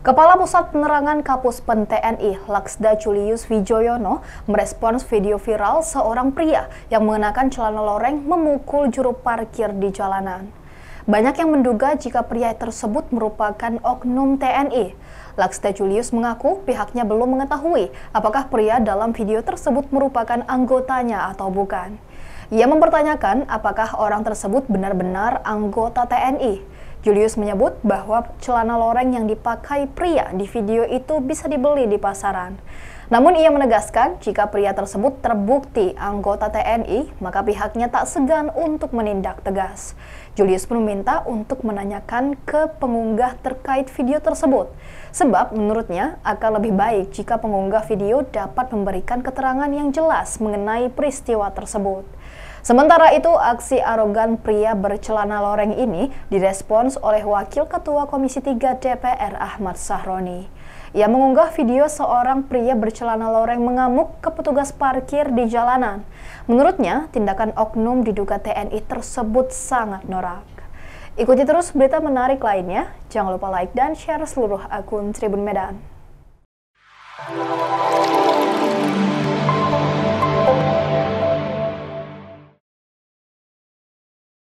Kepala Pusat Penerangan Kapus Pen TNI Laksda Julius Wijoyono merespons video viral seorang pria yang mengenakan celana loreng memukul juru parkir di jalanan. Banyak yang menduga jika pria tersebut merupakan oknum TNI. Laksda Julius mengaku pihaknya belum mengetahui apakah pria dalam video tersebut merupakan anggotanya atau bukan. Ia mempertanyakan apakah orang tersebut benar-benar anggota TNI. Julius menyebut bahwa celana loreng yang dipakai pria di video itu bisa dibeli di pasaran. Namun ia menegaskan jika pria tersebut terbukti anggota TNI, maka pihaknya tak segan untuk menindak tegas. Julius pun meminta untuk menanyakan ke pengunggah terkait video tersebut. Sebab menurutnya akan lebih baik jika pengunggah video dapat memberikan keterangan yang jelas mengenai peristiwa tersebut. Sementara itu, aksi arogan pria bercelana loreng ini direspons oleh Wakil Ketua Komisi 3 DPR Ahmad Sahroni. Ia mengunggah video seorang pria bercelana loreng mengamuk ke petugas parkir di jalanan. Menurutnya, tindakan oknum diduga TNI tersebut sangat norak. Ikuti terus berita menarik lainnya. Jangan lupa like dan share seluruh akun Tribun Medan.